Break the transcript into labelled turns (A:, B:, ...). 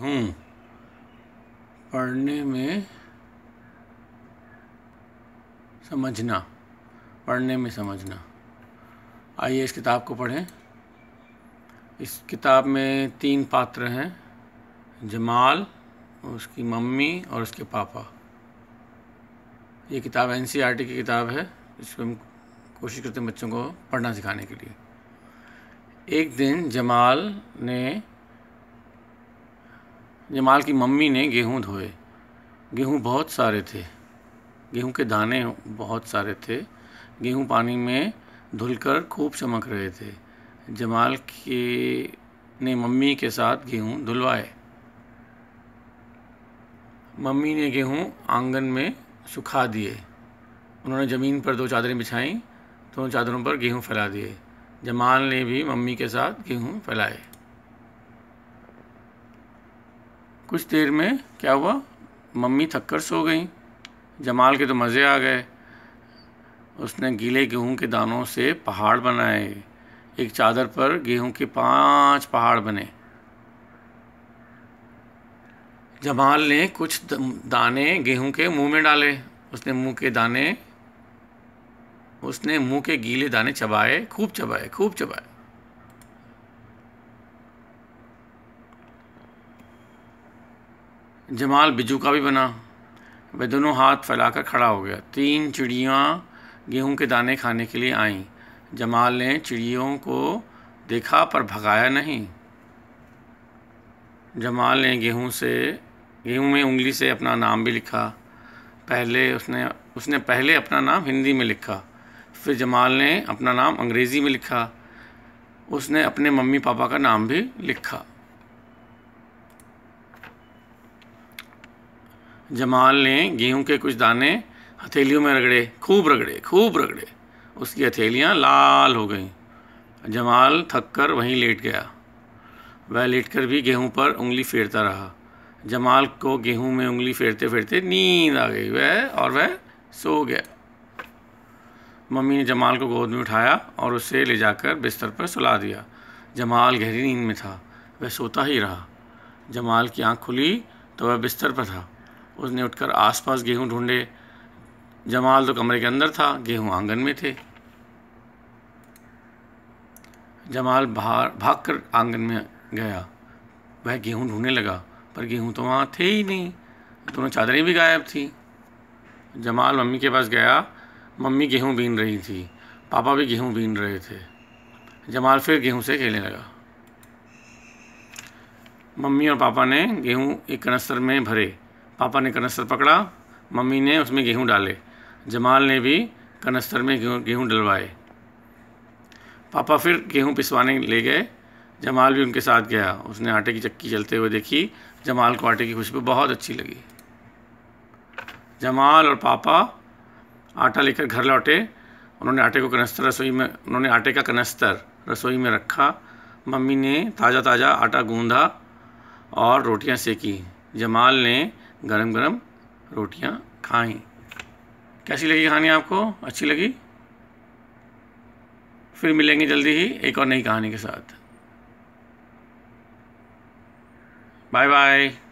A: हूँ पढ़ने में समझना पढ़ने में समझना आइए इस किताब को पढ़ें इस किताब में तीन पात्र हैं जमाल उसकी मम्मी और उसके पापा ये किताब एन की किताब है इसको हम कोशिश करते हैं बच्चों को पढ़ना सिखाने के लिए एक दिन जमाल ने जमाल की मम्मी ने गेहूँ धोए गेहूँ बहुत सारे थे गेहूँ के दाने बहुत सारे थे गेहूँ पानी में धुलकर खूब चमक रहे थे जमाल के ने मम्मी के साथ गेहूँ धुलवाए मम्मी ने गेहूँ आंगन में सुखा दिए उन्होंने ज़मीन पर दो चादरें बिछाईं तो उन चादरों पर गेहूँ फैला दिए जमाल ने भी मम्मी के साथ गेहूँ फैलाए कुछ देर में क्या हुआ मम्मी थककर सो गई जमाल के तो मज़े आ गए उसने गीले गेहूं के दानों से पहाड़ बनाए एक चादर पर गेहूं के पांच पहाड़ बने जमाल ने कुछ दाने गेहूं के मुंह में डाले उसने मुंह के दाने उसने मुंह के गीले दाने चबाए खूब चबाए खूब चबाए जमाल बिजू का भी बना वह दोनों हाथ फैलाकर खड़ा हो गया तीन चिड़ियाँ गेहूं के दाने खाने के लिए आईं जमाल ने चिड़ियों को देखा पर भगाया नहीं जमाल ने गेहूं से गेहूं में उंगली से अपना नाम भी लिखा पहले उसने उसने पहले अपना नाम हिंदी में लिखा फिर जमाल ने अपना नाम अंग्रेज़ी में लिखा उसने अपने मम्मी पापा का नाम भी लिखा जमाल ने गेहूं के कुछ दाने हथेलियों में रगड़े खूब रगड़े खूब रगड़े उसकी हथेलियाँ लाल हो गईं जमाल थक कर वहीं लेट गया वह लेट कर भी गेहूं पर उंगली फेरता रहा जमाल को गेहूं में उंगली फेरते फेरते नींद आ गई वह और वह सो गया मम्मी ने जमाल को गोद में उठाया और उसे ले जाकर बिस्तर पर सुला दिया जमाल गहरी नींद में था वह सोता ही रहा जमाल की आँख खुली तो वह बिस्तर पर था उसने उठकर आसपास गेहूं ढूंढे जमाल तो कमरे के अंदर था गेहूं आंगन में थे जमाल बाहर भाग कर आंगन में गया वह गेहूं ढूंढने लगा पर गेहूं तो वहाँ थे ही नहीं दोनों चादरें भी गायब थी जमाल मम्मी के पास गया मम्मी गेहूं बीन रही थी पापा भी गेहूं बीन रहे थे जमाल फिर गेहूं से खेलने लगा मम्मी और पापा ने गेहूं एक कनस्तर में भरे पापा ने कनस्तर पकड़ा मम्मी ने उसमें गेहूँ डाले जमाल ने भी कनस्तर में गेहूँ डलवाए पापा फिर गेहूँ पिसवाने ले गए जमाल भी उनके साथ गया उसने आटे की चक्की चलते हुए देखी जमाल को आटे की खुशबू बहुत अच्छी लगी जमाल और पापा आटा लेकर घर लौटे उन्होंने आटे को कनस्तर रसोई में उन्होंने आटे का कनस्तर रसोई में रखा मम्मी ने ताज़ा ताज़ा आटा गूंधा और रोटियां सेकी जमाल ने गरम गरम रोटियां खाएं कैसी लगी कहानी आपको अच्छी लगी फिर मिलेंगे जल्दी ही एक और नई कहानी के साथ बाय बाय